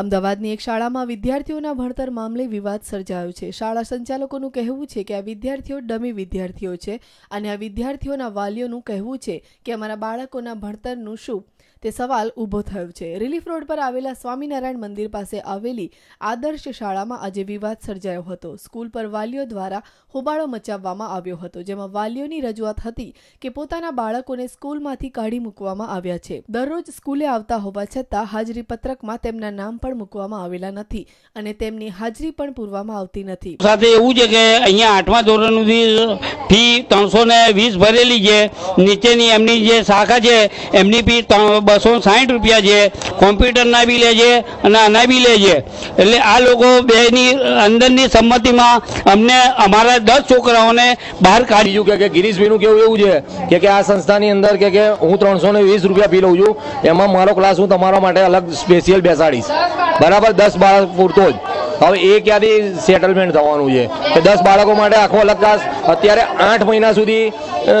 અમદાવાદની એક શાળામાં વિદ્યાર્થીઓના ભણતર મામલે વિવાદ સર્જાયો છે શાળા સંચાલકોનું કહેવું છે કે આ વિદ્યાર્થીઓ ડમી વિદ્યાર્થીઓ છે અને આ વિદ્યાર્થીઓના વાલીઓનું કહેવું છે કે અમારા બાળકોના ભણતરનું શું તે સવાલ ઊભો થયો છે રિલીફ રોડ પર આવેલા સ્વામિનારાયણ મંદિર પાસે આવેલી આદર્શ શાળામાં આજે વિવાદ સર્જાયો હતો સ્કૂલ પર વાલીઓ દ્વારા હોબાળો મચાવવામાં આવ્યો હતો જેમાં વાલીઓની રજૂઆત હતી કે પોતાના બાળકોને સ્કૂલમાંથી કાઢી મૂકવામાં આવ્યા છે દરરોજ સ્કૂલે આવતા હોવા છતાં હાજરી પત્રકમાં તેમના નામ પર પણ મૂકવામાં આવેલા નથી અને તેમની હાજરી પણ પૂરવામાં આવતી નથી સાથે એવું છે કે અહીંયા આઠમા ધોરણની ફી ત્રણસો વીસ ભરેલી છે નીચેની એમની જે શાખા છે એમની ફી બસો સાહીઠ રૂપિયા છે કોમ્પ્યુટરના બી લે છે અને આના બી લે છે એટલે આ લોકો બેની અંદરની સંમતિમાં અમને અમારા દસ છોકરાઓને બહાર કાઢી કે કે ગિરીશભાઈનું કેવું એવું છે કે કે આ સંસ્થાની અંદર કે કે હું ત્રણસો વીસ રૂપિયા ફી લઉં છું એમાં મારો ક્લાસ હું તમારા માટે અલગ સ્પેશિયલ બેસાડીશ બરાબર દસ બાળક પૂરતો જ હવે એ ક્યાંથી સેટલમેન્ટ થવાનું છે કે દસ બાળકો માટે આખો અલગ અત્યારે આઠ મહિના સુધી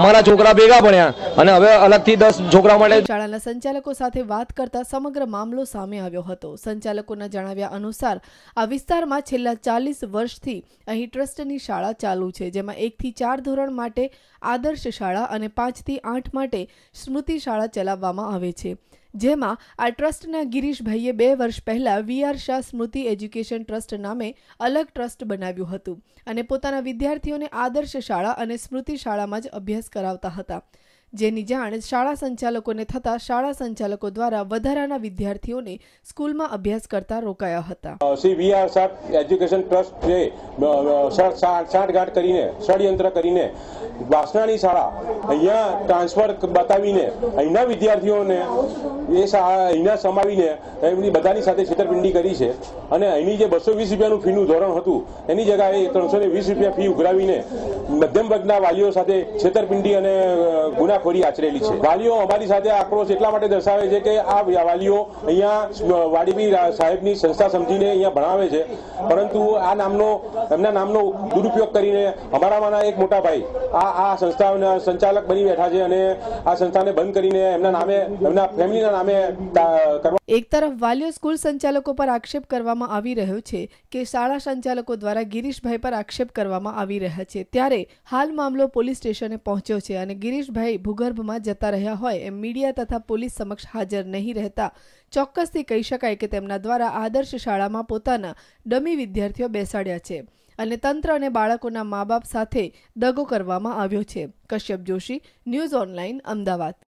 અમારા છોકરા ભેગા ભણ્યા અને હવે અલગથી દસ છોકરા માટે શાળાના સંચાલકો સાથે વાત કરતા સમગ્ર મામલો સામે આવ્યો હતો સંચાલકોના જણાવ્યા અનુસાર આ વિસ્તારમાં છેલ્લા ચાલીસ વર્ષથી અહીં ટ્રસ્ટની શાળા ચાલુ છે જેમાં એકથી ચાર ધોરણ માટે આદર્શ શાળા અને પાંચથી આઠ માટે સ્મૃતિ શાળા ચલાવવામાં આવે છે જેમાં આ ટ્રસ્ટના ગિરીશભાઈએ બે વર્ષ પહેલાં VR Shah Smriti education trust નામે અલગ ટ્રસ્ટ બનાવ્યું હતું અને પોતાના વિદ્યાર્થીઓને આદર્શ શાળા અને સ્મૃતિ શાળામાં જ અભ્યાસ કરાવતા હતા જેની જાણ શાળા સંચાલકોને થતાં શાળા સંચાલકો દ્વારા વધારાના વિદ્યાર્થીઓને સ્કૂલમાં અભ્યાસ કરતા રોકાયા હતા સી વી આર સાત એજ્યુકેશન ટ્રસ્ટ જે સાંઠગાંઠ કરીને ષડયંત્ર કરીને વાસણાની શાળા અહીંયા ટ્રાન્સફર બતાવીને અહીંના વિદ્યાર્થીઓને એ શાળા અહીંના સમાવીને એમની બધાની સાથે છેતરપિંડી કરી છે અને અહીંની જે બસો વીસ રૂપિયાનું ફીનું ધોરણ હતું એની જગાએ ત્રણસો વીસ રૂપિયા ફી ઉઘરાવીને મધ્યમ વર્ગના વાલીઓ સાથે છેતરપિંડી અને ગુના ગુનાખોરી આચરેલી છે વાલીઓ અમારી સાથે આક્રોશ એટલા માટે દર્શાવે છે કે આ વાલીઓ અહીંયા વાડીબી સાહેબની સંસ્થા સમજીને અહીંયા ભણાવે છે પરંતુ આ નામનો એમના નામનો દુરુપયોગ કરીને અમારામાંના એક મોટા ભાઈ આ આ સંસ્થાના સંચાલક બની બેઠા છે અને આ સંસ્થાને બંધ કરીને એમના નામે એમના ફેમિલીના નામે એક તરફ વાલીઓ સ્કૂલ સંચાલકો પર આક્ષેપ કરવામાં આવી રહ્યો છે કે શાળા સંચાલકો દ્વારા ગિરીશભાઈ પર આક્ષેપ કરવામાં આવી રહ્યા છે ત્યારે હાલ મામલો પોલીસ સ્ટેશને પહોંચ્યો છે અને ગિરીશભાઈ ભૂગર્ભમાં જતા રહ્યા હોય એમ મીડિયા તથા પોલીસ સમક્ષ હાજર નહીં રહેતા ચોક્કસથી કહી શકાય કે તેમના દ્વારા આદર્શ શાળામાં પોતાના ડમી વિદ્યાર્થીઓ બેસાડ્યા છે અને તંત્ર અને બાળકોના મા બાપ સાથે દગો કરવામાં આવ્યો છે કશ્યપ જોશી ન્યૂઝ ઓનલાઇન અમદાવાદ